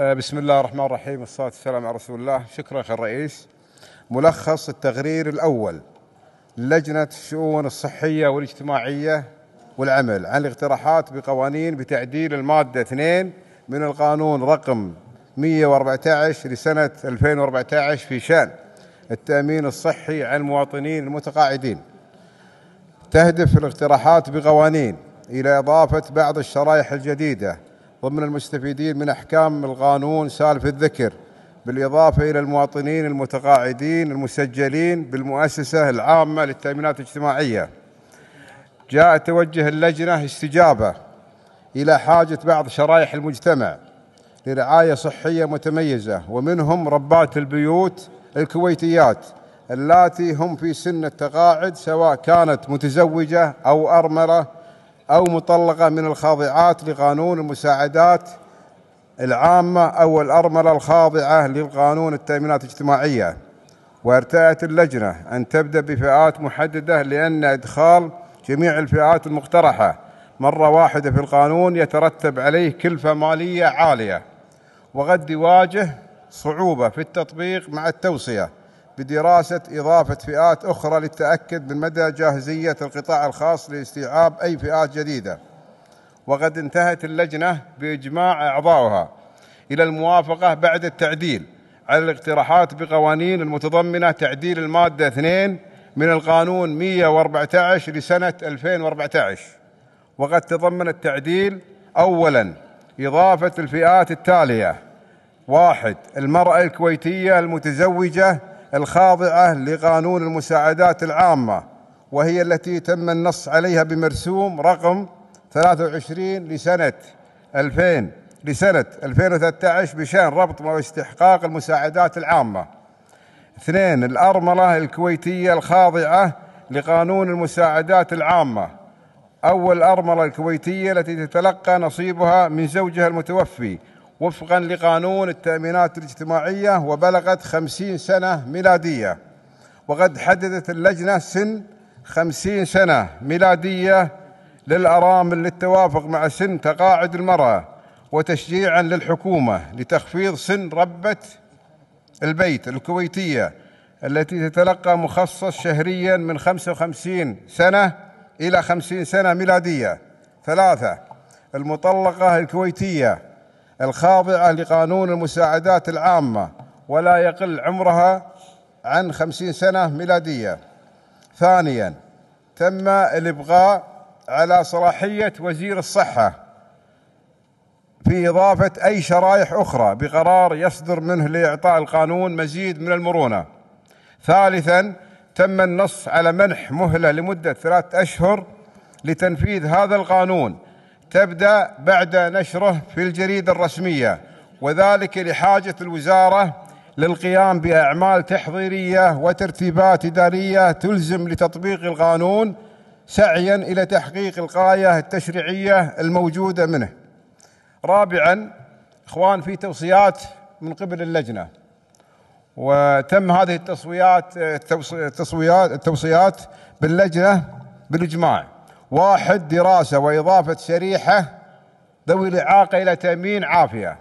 آه، بسم الله الرحمن الرحيم والصلاة والسلام على رسول الله شكرا أخي الرئيس ملخص التقرير الأول لجنة الشؤون الصحية والاجتماعية والعمل عن الاقتراحات بقوانين بتعديل المادة 2 من القانون رقم 114 لسنة 2014 في شأن التأمين الصحي عن المواطنين المتقاعدين تهدف الاقتراحات بقوانين إلى إضافة بعض الشرائح الجديدة ضمن المستفيدين من أحكام القانون سالف الذكر بالإضافة إلى المواطنين المتقاعدين المسجلين بالمؤسسة العامة للتأمينات الاجتماعية جاء توجه اللجنة استجابة إلى حاجة بعض شرائح المجتمع لرعاية صحية متميزة ومنهم ربات البيوت الكويتيات اللاتي هم في سن التقاعد سواء كانت متزوجة أو أرملة أو مطلقة من الخاضعات لقانون المساعدات العامة أو الأرملة الخاضعة للقانون التأمينات الاجتماعية وارتأت اللجنة أن تبدأ بفئات محددة لأن إدخال جميع الفئات المقترحة مرة واحدة في القانون يترتب عليه كلفة مالية عالية وقد يواجه صعوبة في التطبيق مع التوصية بدراسه اضافه فئات اخرى للتاكد من مدى جاهزيه القطاع الخاص لاستيعاب اي فئات جديده وقد انتهت اللجنه باجماع اعضائها الى الموافقه بعد التعديل على الاقتراحات بقوانين المتضمنه تعديل الماده 2 من القانون 114 لسنه 2014 وقد تضمن التعديل اولا اضافه الفئات التاليه واحد المراه الكويتيه المتزوجه الخاضعة لقانون المساعدات العامة وهي التي تم النص عليها بمرسوم رقم 23 لسنة 2000 لسنة 2013 بشأن ربط واستحقاق المساعدات العامة اثنين الأرملة الكويتية الخاضعة لقانون المساعدات العامة أول أرملة الكويتية التي تتلقى نصيبها من زوجها المتوفي وفقا لقانون التأمينات الاجتماعية وبلغت خمسين سنة ميلادية وقد حددت اللجنة سن خمسين سنة ميلادية للأرامل للتوافق مع سن تقاعد المرأة وتشجيعا للحكومة لتخفيض سن ربة البيت الكويتية التي تتلقى مخصص شهريا من 55 سنة إلى 50 سنة ميلادية ثلاثة المطلقة الكويتية الخاضعة لقانون المساعدات العامة ولا يقل عمرها عن خمسين سنة ميلادية ثانيا تم الإبقاء على صلاحية وزير الصحة في إضافة أي شرائح أخرى بقرار يصدر منه لإعطاء القانون مزيد من المرونة ثالثا تم النص على منح مهلة لمدة ثلاثة أشهر لتنفيذ هذا القانون تبدأ بعد نشره في الجريدة الرسمية وذلك لحاجة الوزارة للقيام بأعمال تحضيرية وترتيبات إدارية تلزم لتطبيق القانون سعيا إلى تحقيق الغاية التشريعية الموجودة منه رابعا إخوان في توصيات من قبل اللجنة وتم هذه التصويات التصويات التوصيات باللجنة بالإجماع واحد دراسة وإضافة شريحة ذوي الإعاقة إلى تأمين عافية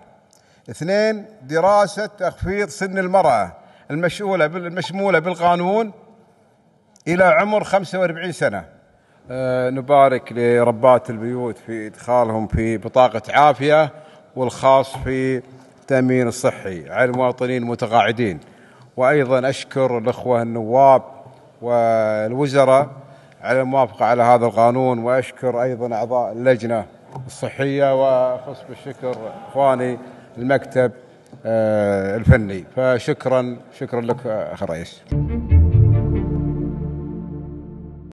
اثنين دراسة تخفيض سن المرأة المشؤولة المشمولة بالقانون إلى عمر 45 سنة أه نبارك لربات البيوت في إدخالهم في بطاقة عافية والخاص في التأمين الصحي على المواطنين المتقاعدين وأيضا أشكر الأخوة النواب والوزراء على الموافقة على هذا القانون وأشكر أيضا أعضاء اللجنة الصحية وأخص بالشكر إخواني المكتب آه، الفني فشكرا شكرا لك أخ الرئيس